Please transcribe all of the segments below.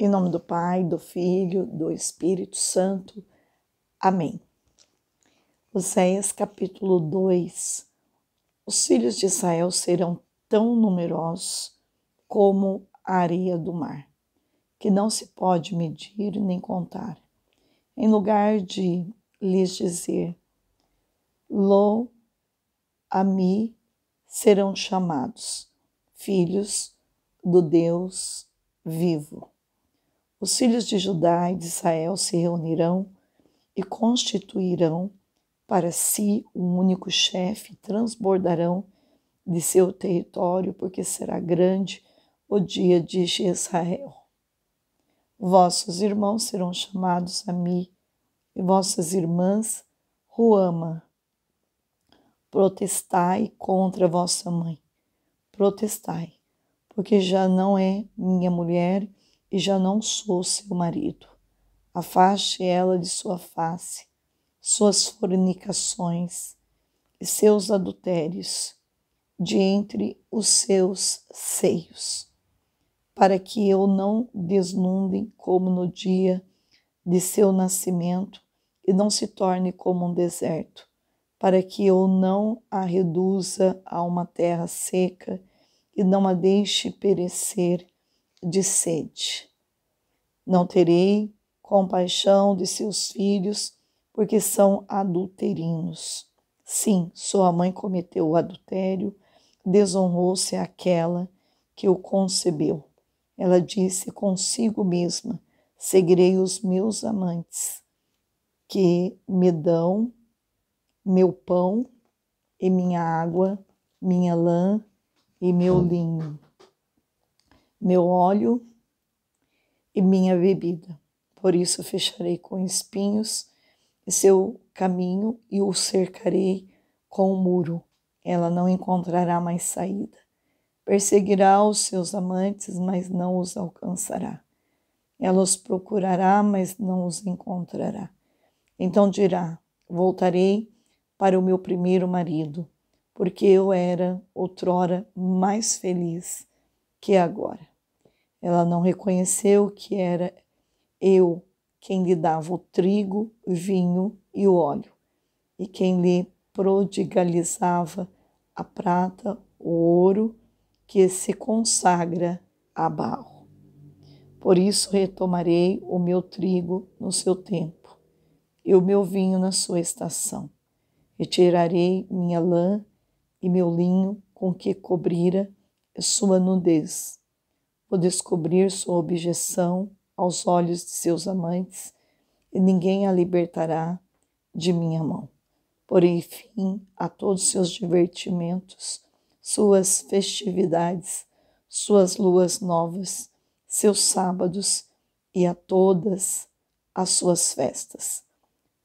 Em nome do Pai, do Filho, do Espírito Santo. Amém. Oséias capítulo 2. Os filhos de Israel serão tão numerosos como a areia do mar, que não se pode medir nem contar. Em lugar de lhes dizer, Lo a mim serão chamados filhos do Deus vivo. Os filhos de Judá e de Israel se reunirão e constituirão para si um único chefe, transbordarão de seu território, porque será grande o dia de Israel. Vossos irmãos serão chamados a mim, e vossas irmãs, Ruama. Protestai contra vossa mãe, protestai, porque já não é minha mulher e já não sou seu marido. Afaste ela de sua face, suas fornicações e seus adultérios de entre os seus seios, para que eu não deslumbre como no dia de seu nascimento e não se torne como um deserto, para que eu não a reduza a uma terra seca e não a deixe perecer de sede. Não terei compaixão de seus filhos, porque são adulterinos. Sim, sua mãe cometeu o adultério, desonrou-se aquela que o concebeu. Ela disse consigo mesma: Seguirei os meus amantes, que me dão meu pão e minha água, minha lã e meu linho meu óleo e minha bebida. Por isso fecharei com espinhos seu caminho e o cercarei com um muro. Ela não encontrará mais saída. Perseguirá os seus amantes, mas não os alcançará. Ela os procurará, mas não os encontrará. Então dirá: Voltarei para o meu primeiro marido, porque eu era outrora mais feliz que é agora. Ela não reconheceu que era eu quem lhe dava o trigo, o vinho e o óleo, e quem lhe prodigalizava a prata, o ouro, que se consagra a barro. Por isso retomarei o meu trigo no seu tempo, e o meu vinho na sua estação. Retirarei minha lã e meu linho com que cobrira sua nudez. Vou descobrir sua objeção aos olhos de seus amantes e ninguém a libertará de minha mão. Porém, fim a todos seus divertimentos, suas festividades, suas luas novas, seus sábados e a todas as suas festas.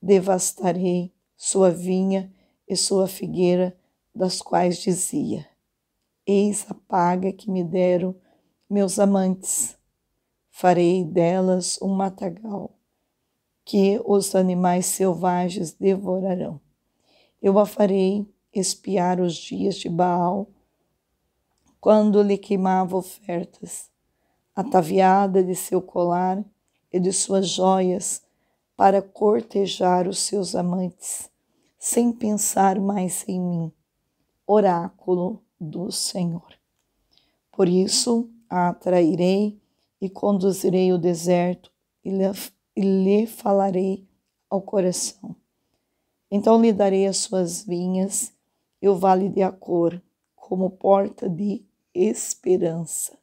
Devastarei sua vinha e sua figueira, das quais dizia: Eis a paga que me deram meus amantes. Farei delas um matagal que os animais selvagens devorarão. Eu a farei espiar os dias de Baal, quando lhe queimava ofertas, ataviada de seu colar e de suas joias, para cortejar os seus amantes, sem pensar mais em mim. Oráculo do Senhor. Por isso a atrairei e conduzirei o deserto e lhe, e lhe falarei ao coração. Então lhe darei as suas vinhas e o vale de Acor como porta de esperança.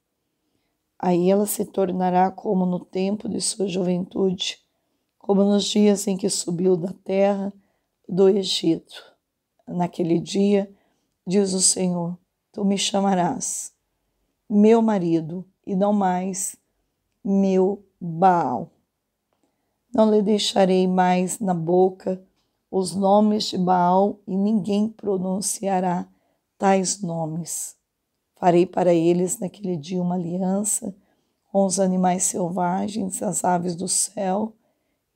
Aí ela se tornará como no tempo de sua juventude, como nos dias em que subiu da terra do Egito. Naquele dia, diz o Senhor, tu me chamarás meu marido e não mais meu Baal. Não lhe deixarei mais na boca os nomes de Baal e ninguém pronunciará tais nomes. Farei para eles naquele dia uma aliança com os animais selvagens, as aves do céu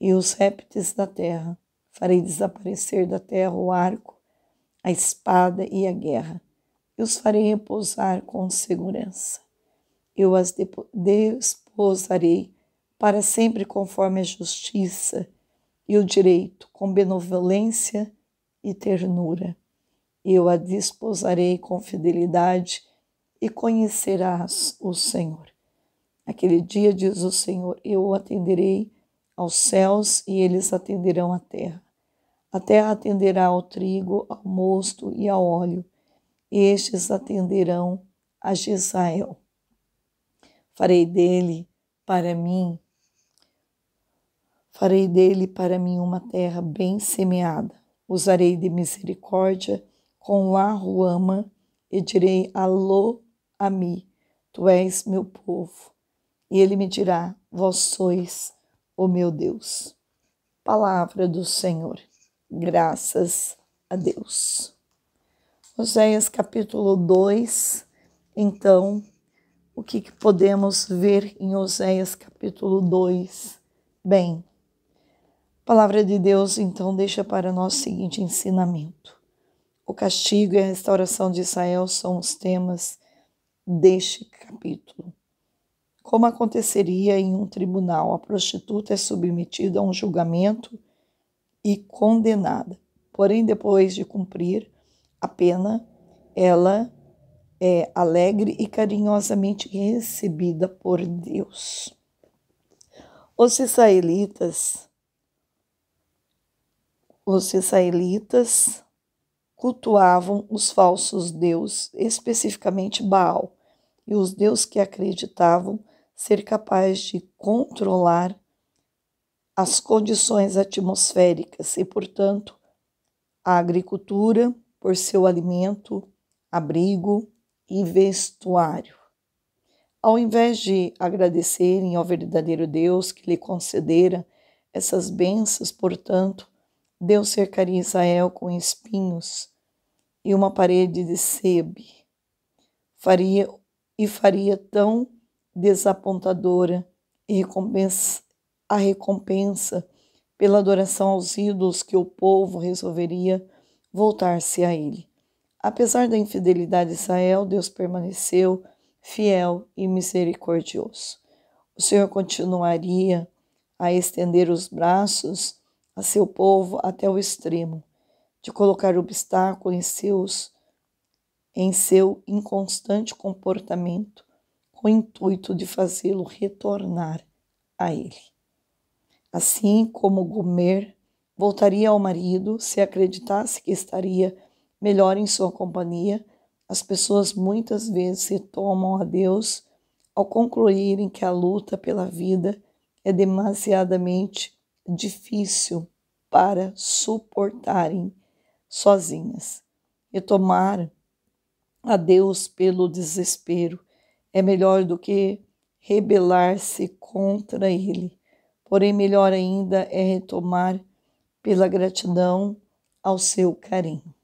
e os répteis da terra. Farei desaparecer da terra o arco, a espada e a guerra e os farei repousar com segurança. Eu as desposarei para sempre conforme a justiça e o direito, com benevolência e ternura. Eu a desposarei com fidelidade e conhecerás o Senhor. Aquele dia, diz o Senhor, eu atenderei aos céus e eles atenderão à terra. A terra atenderá ao trigo, ao mosto e ao óleo e estes atenderão a Jezrael. Farei dele para mim, farei dele para mim uma terra bem semeada. Usarei de misericórdia com Laruama e direi alô a mim, tu és meu povo. E ele me dirá, vós sois o meu Deus. Palavra do Senhor. Graças a Deus. Oséias capítulo 2, então, o que, que podemos ver em Oséias capítulo 2? Bem, a palavra de Deus então deixa para nós o seguinte ensinamento: o castigo e a restauração de Israel são os temas deste capítulo. Como aconteceria em um tribunal, a prostituta é submetida a um julgamento e condenada. Porém, depois de cumprir a pena, ela é alegre e carinhosamente recebida por Deus. Os israelitas, os israelitas cultuavam os falsos deuses, especificamente Baal, e os deuses que acreditavam ser capaz de controlar as condições atmosféricas e, portanto, a agricultura, por seu alimento, abrigo e vestuário. Ao invés de agradecerem ao verdadeiro Deus que lhe concedera essas bênçãos, portanto, Deus cercaria Israel com espinhos e uma parede de sebe. Faria e faria tão desapontadora e recompensa, a recompensa pela adoração aos ídolos que o povo resolveria voltar-se a ele. Apesar da infidelidade de Israel, Deus permaneceu fiel e misericordioso. O Senhor continuaria a estender os braços a seu povo até o extremo, de colocar obstáculo em seus em seu inconstante comportamento, com o intuito de fazê-lo retornar a ele. Assim como Gomer Voltaria ao marido se acreditasse que estaria melhor em sua companhia. As pessoas muitas vezes se tomam a Deus ao concluírem que a luta pela vida é demasiadamente difícil para suportarem sozinhas. E tomar a Deus pelo desespero é melhor do que rebelar-se contra Ele. Porém, melhor ainda é retomar pela gratidão ao seu carinho.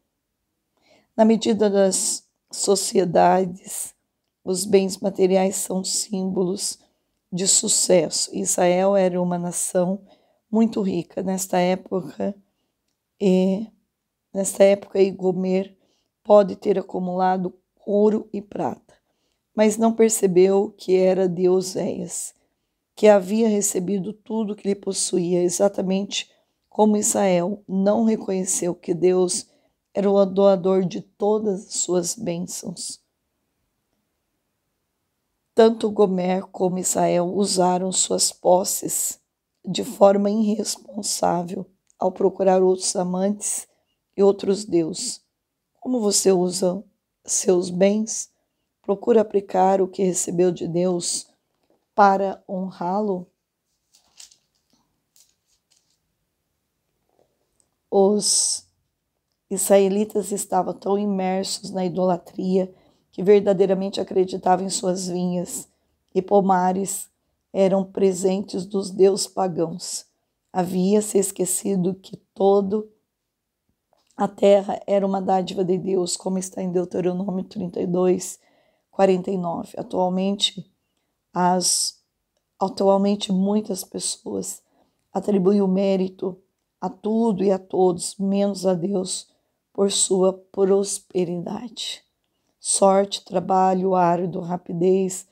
Na medida das sociedades, os bens materiais são símbolos de sucesso. Israel era uma nação muito rica nesta época e nesta época e Gomer pode ter acumulado ouro e prata, mas não percebeu que era de Oséias, que havia recebido tudo que lhe possuía, exatamente como Israel não reconheceu que Deus era o doador de todas as suas bênçãos. Tanto Gomer como Israel usaram suas posses de forma irresponsável ao procurar outros amantes e outros deuses. Como você usa seus bens? Procura aplicar o que recebeu de Deus para honrá-lo? Os israelitas estavam tão imersos na idolatria que verdadeiramente acreditavam em suas vinhas e pomares eram presentes dos deus pagãos. Havia se esquecido que todo a terra era uma dádiva de Deus, como está em Deuteronômio 32, 49. Atualmente, as atualmente muitas pessoas atribuem o mérito a tudo e a todos, menos a Deus, por sua prosperidade. Sorte, trabalho árduo, rapidez,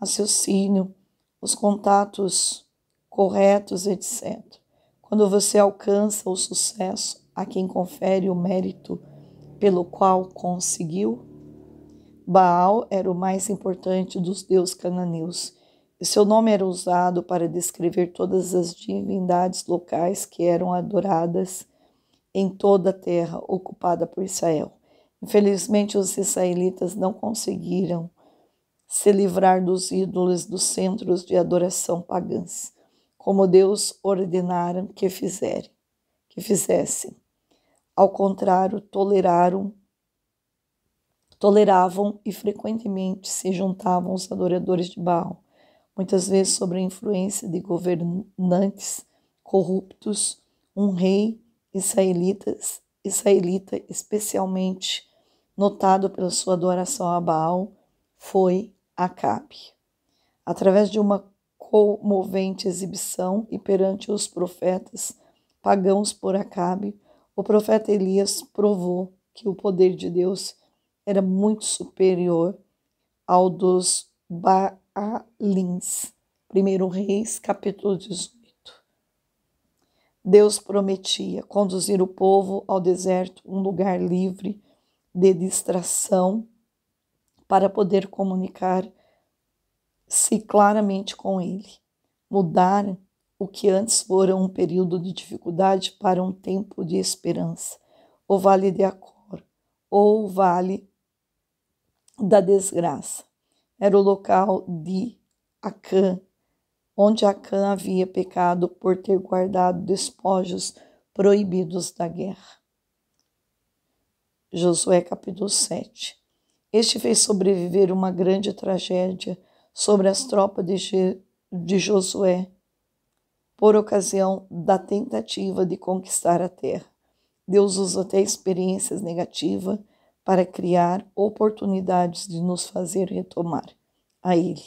raciocínio, os contatos corretos, etc. Quando você alcança o sucesso a quem confere o mérito pelo qual conseguiu, Baal era o mais importante dos deuses cananeus e seu nome era usado para descrever todas as divindades locais que eram adoradas em toda a terra ocupada por Israel. Infelizmente, os israelitas não conseguiram se livrar dos ídolos dos centros de adoração pagãs, como Deus ordenara que fizerem, que fizessem. Ao contrário, toleraram toleravam e frequentemente se juntavam os adoradores de Baal muitas vezes sob a influência de governantes corruptos, um rei israelitas, israelita especialmente notado pela sua adoração a Baal foi Acabe. Através de uma comovente exibição e perante os profetas pagãos por Acabe, o profeta Elias provou que o poder de Deus era muito superior ao dos a Lins. 1 Reis, capítulo 18. Deus prometia conduzir o povo ao deserto, um lugar livre de distração, para poder comunicar-se claramente com Ele, mudar o que antes fora um período de dificuldade para um tempo de esperança, o vale de Acor, ou o vale da desgraça era o local de Acã, onde Acã havia pecado por ter guardado despojos proibidos da guerra. Josué capítulo 7. Este fez sobreviver uma grande tragédia sobre as tropas de, Je de Josué por ocasião da tentativa de conquistar a terra. Deus usa até experiências negativas para criar oportunidades de nos fazer retomar a Ele.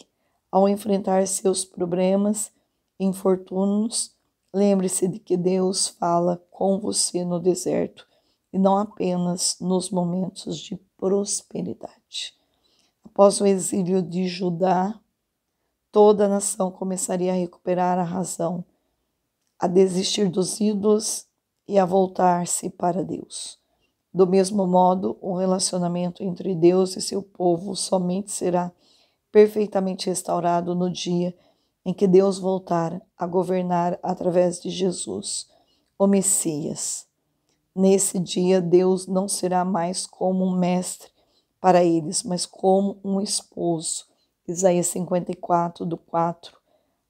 Ao enfrentar seus problemas, infortúnios, lembre-se de que Deus fala com você no deserto e não apenas nos momentos de prosperidade. Após o exílio de Judá, toda a nação começaria a recuperar a razão, a desistir dos ídolos e a voltar-se para Deus. Do mesmo modo, o relacionamento entre Deus e seu povo somente será perfeitamente restaurado no dia em que Deus voltar a governar através de Jesus, o Messias. Nesse dia, Deus não será mais como um mestre para eles, mas como um esposo. Isaías 54, do 4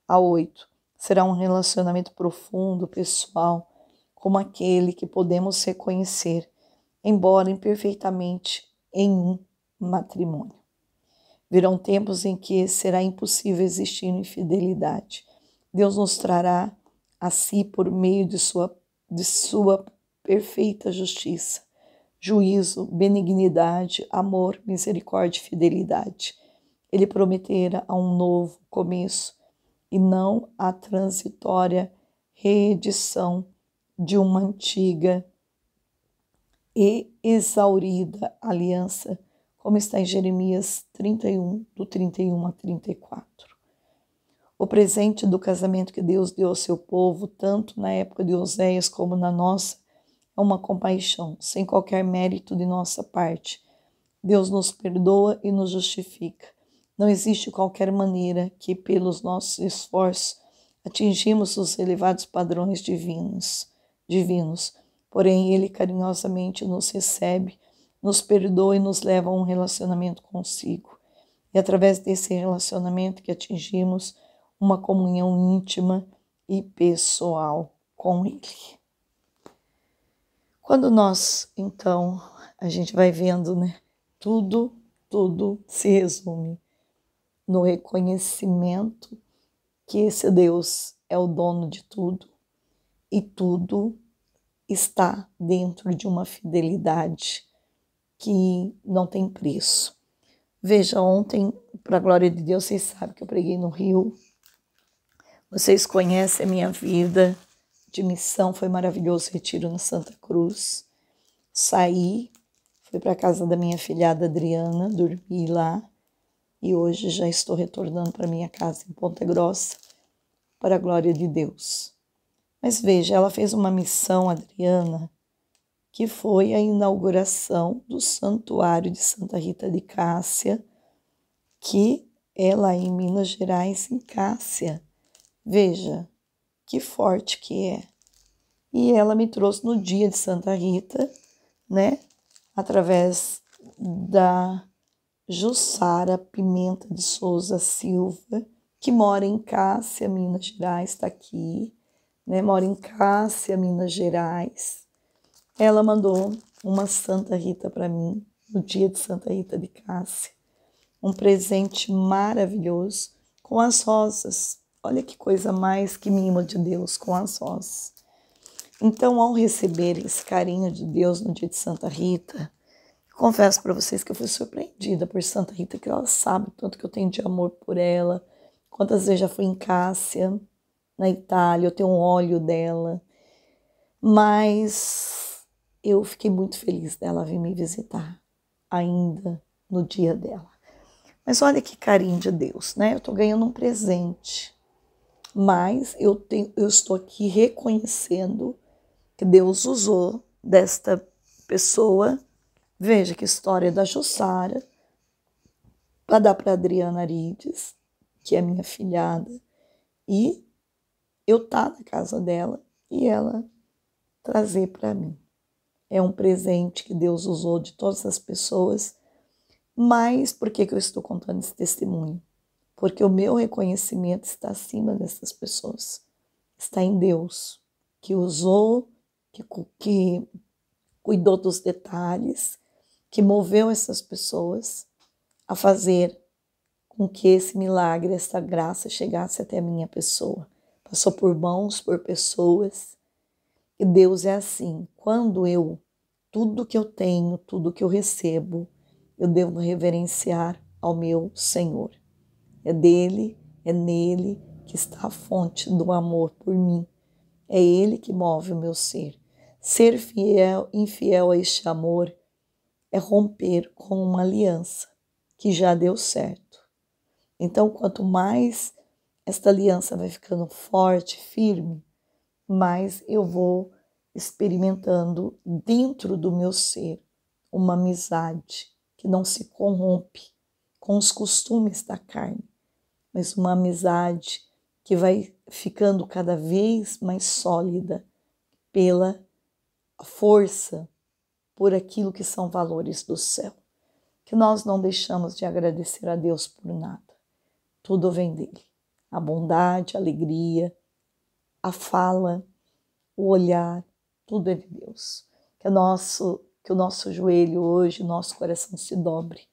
a 8. Será um relacionamento profundo, pessoal, como aquele que podemos reconhecer embora imperfeitamente, em um matrimônio. Virão tempos em que será impossível existir infidelidade. Deus nos trará a si por meio de sua, de sua perfeita justiça, juízo, benignidade, amor, misericórdia e fidelidade. Ele prometera a um novo começo e não a transitória reedição de uma antiga e exaurida aliança, como está em Jeremias 31, do 31 a 34. O presente do casamento que Deus deu ao seu povo, tanto na época de Oséias como na nossa, é uma compaixão, sem qualquer mérito de nossa parte. Deus nos perdoa e nos justifica. Não existe qualquer maneira que, pelos nossos esforços, atingimos os elevados padrões divinos. divinos. Porém, Ele carinhosamente nos recebe, nos perdoa e nos leva a um relacionamento consigo. E através desse relacionamento que atingimos uma comunhão íntima e pessoal com Ele. Quando nós, então, a gente vai vendo, né? Tudo, tudo se resume no reconhecimento que esse Deus é o dono de tudo e tudo está dentro de uma fidelidade que não tem preço. Veja, ontem, para a glória de Deus, vocês sabem que eu preguei no Rio. Vocês conhecem a minha vida de missão, foi maravilhoso retiro na Santa Cruz. Saí, fui para a casa da minha filhada Adriana, dormi lá e hoje já estou retornando para minha casa em Ponta Grossa, para a glória de Deus. Mas veja, ela fez uma missão, Adriana, que foi a inauguração do Santuário de Santa Rita de Cássia, que é lá em Minas Gerais, em Cássia. Veja, que forte que é. E ela me trouxe no dia de Santa Rita, né? Através da Jussara Pimenta de Souza Silva, que mora em Cássia, Minas Gerais, está aqui né, mora em Cássia, Minas Gerais. Ela mandou uma Santa Rita para mim, no dia de Santa Rita de Cássia. Um presente maravilhoso com as rosas. Olha que coisa mais que mimo de Deus com as rosas. Então, ao receber esse carinho de Deus no dia de Santa Rita, confesso para vocês que eu fui surpreendida por Santa Rita, que ela sabe tanto que eu tenho de amor por ela, quantas vezes já fui em Cássia na Itália, eu tenho um óleo dela. Mas eu fiquei muito feliz dela vir me visitar ainda no dia dela. Mas olha que carinho de Deus, né? Eu tô ganhando um presente. Mas eu, tenho, eu estou aqui reconhecendo que Deus usou desta pessoa. Veja que história da Jussara, para dar para Adriana Arides, que é minha filhada, e eu estar tá na casa dela e ela trazer para mim. É um presente que Deus usou de todas as pessoas. Mas por que, que eu estou contando esse testemunho? Porque o meu reconhecimento está acima dessas pessoas. Está em Deus, que usou, que, que cuidou dos detalhes, que moveu essas pessoas a fazer com que esse milagre, essa graça chegasse até a minha pessoa passou por mãos, por pessoas. E Deus é assim. Quando eu, tudo que eu tenho, tudo que eu recebo, eu devo reverenciar ao meu Senhor. É dele, é nele que está a fonte do amor por mim. É ele que move o meu ser. Ser fiel, infiel a este amor é romper com uma aliança que já deu certo. Então, quanto mais esta aliança vai ficando forte, firme, mais eu vou experimentando dentro do meu ser uma amizade que não se corrompe com os costumes da carne, mas uma amizade que vai ficando cada vez mais sólida pela força, por aquilo que são valores do céu. Que nós não deixamos de agradecer a Deus por nada. Tudo vem dele a bondade, a alegria, a fala, o olhar, tudo é de Deus. Que, nosso, que o nosso joelho hoje, nosso coração se dobre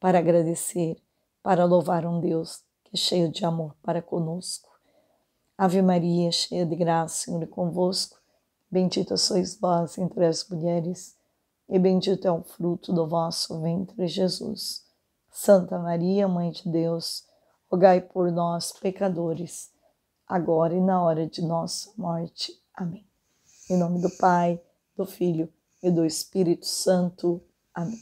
para agradecer, para louvar um Deus que é cheio de amor para conosco. Ave Maria, cheia de graça, Senhor é convosco. Bendita sois vós entre as mulheres, e bendito é o fruto do vosso ventre, Jesus. Santa Maria, Mãe de Deus, rogai por nós, pecadores, agora e na hora de nossa morte. Amém. Em nome do Pai, do Filho e do Espírito Santo. Amém.